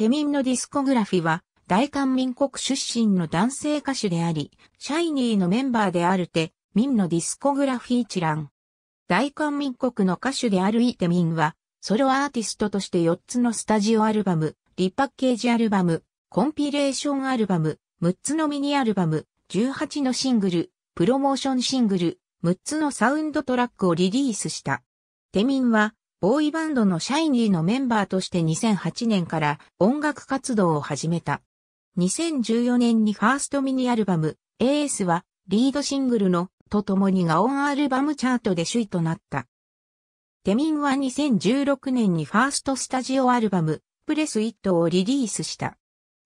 テミンのディスコグラフィは、大韓民国出身の男性歌手であり、シャイニーのメンバーであるテ、ミンのディスコグラフィ一覧。大韓民国の歌手であるイテミンは、ソロアーティストとして4つのスタジオアルバム、リパッケージアルバム、コンピレーションアルバム、6つのミニアルバム、18のシングル、プロモーションシングル、6つのサウンドトラックをリリースした。テミンは、ボーイバンドのシャイニーのメンバーとして2008年から音楽活動を始めた。2014年にファーストミニアルバム、AS はリードシングルのと共にがオンアルバムチャートで首位となった。テミンは2016年にファーストスタジオアルバム、プレスイットをリリースした。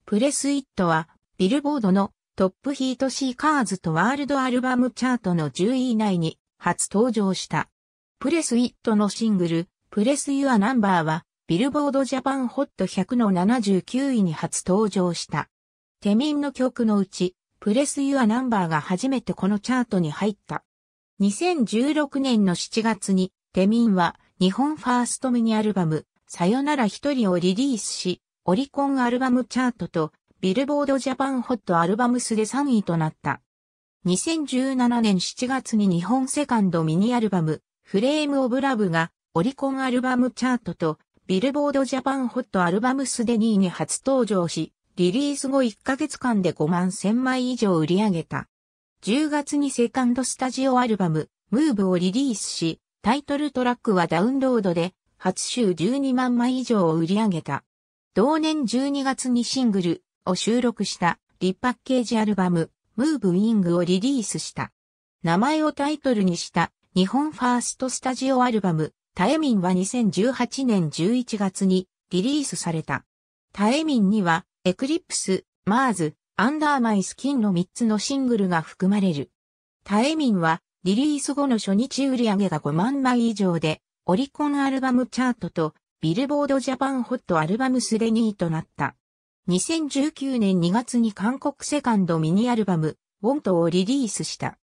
プレスイットは、ビルボードのトップヒートシーカーズとワールドアルバムチャートの10位以内に初登場した。プレスイットのシングル、プレスユアナンバーは、ビルボードジャパンホット100の79位に初登場した。テミンの曲のうち、プレスユアナンバーが初めてこのチャートに入った。2016年の7月に、テミンは日本ファーストミニアルバム、さよなら一人をリリースし、オリコンアルバムチャートと、ビルボードジャパンホットアルバムスで3位となった。2017年7月に日本セカンドミニアルバム、フレームオブラブがオリコンアルバムチャートとビルボードジャパンホットアルバムスで2位に初登場し、リリース後1ヶ月間で5万1000枚以上売り上げた。10月にセカンドスタジオアルバム、ムーブをリリースし、タイトルトラックはダウンロードで、初週12万枚以上を売り上げた。同年12月にシングルを収録したリパッケージアルバム、ムーブウィングをリリースした。名前をタイトルにした日本ファーストスタジオアルバム、タエミンは2018年11月にリリースされた。タエミンには、エクリプス、マーズ、アンダーマイスキンの3つのシングルが含まれる。タエミンは、リリース後の初日売上が5万枚以上で、オリコンアルバムチャートと、ビルボードジャパンホットアルバムスで2位となった。2019年2月に韓国セカンドミニアルバム、ウォントをリリースした。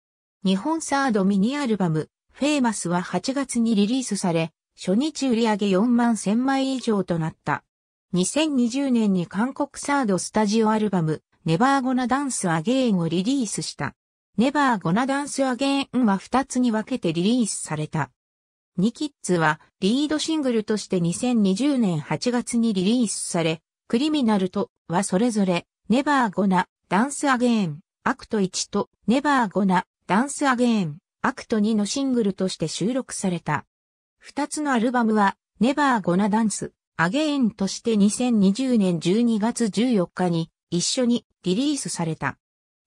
日本サードミニアルバム、フェイマスは8月にリリースされ、初日売上げ4万1000枚以上となった。2020年に韓国サードスタジオアルバム、ネバーゴナダンスアゲインをリリースした。ネバーゴナダンスアゲインは2つに分けてリリースされた。ニキッズはリードシングルとして2020年8月にリリースされ、クリミナルとはそれぞれ、ネバーゴナ、ダンスアゲイン、アクト1とネバーゴナ、ダンスアゲイン、アクト2のシングルとして収録された。二つのアルバムは、Never Gonna Dance, Again として2020年12月14日に一緒にリリースされた。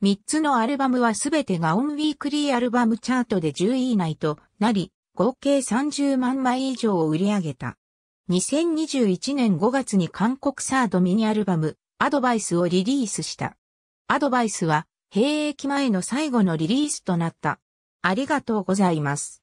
三つのアルバムはすべてがオンウィークリーアルバムチャートで10位以内となり、合計30万枚以上を売り上げた。2021年5月に韓国サードミニアルバム、アドバイスをリリースした。アドバイスは、兵役前の最後のリリースとなった。ありがとうございます。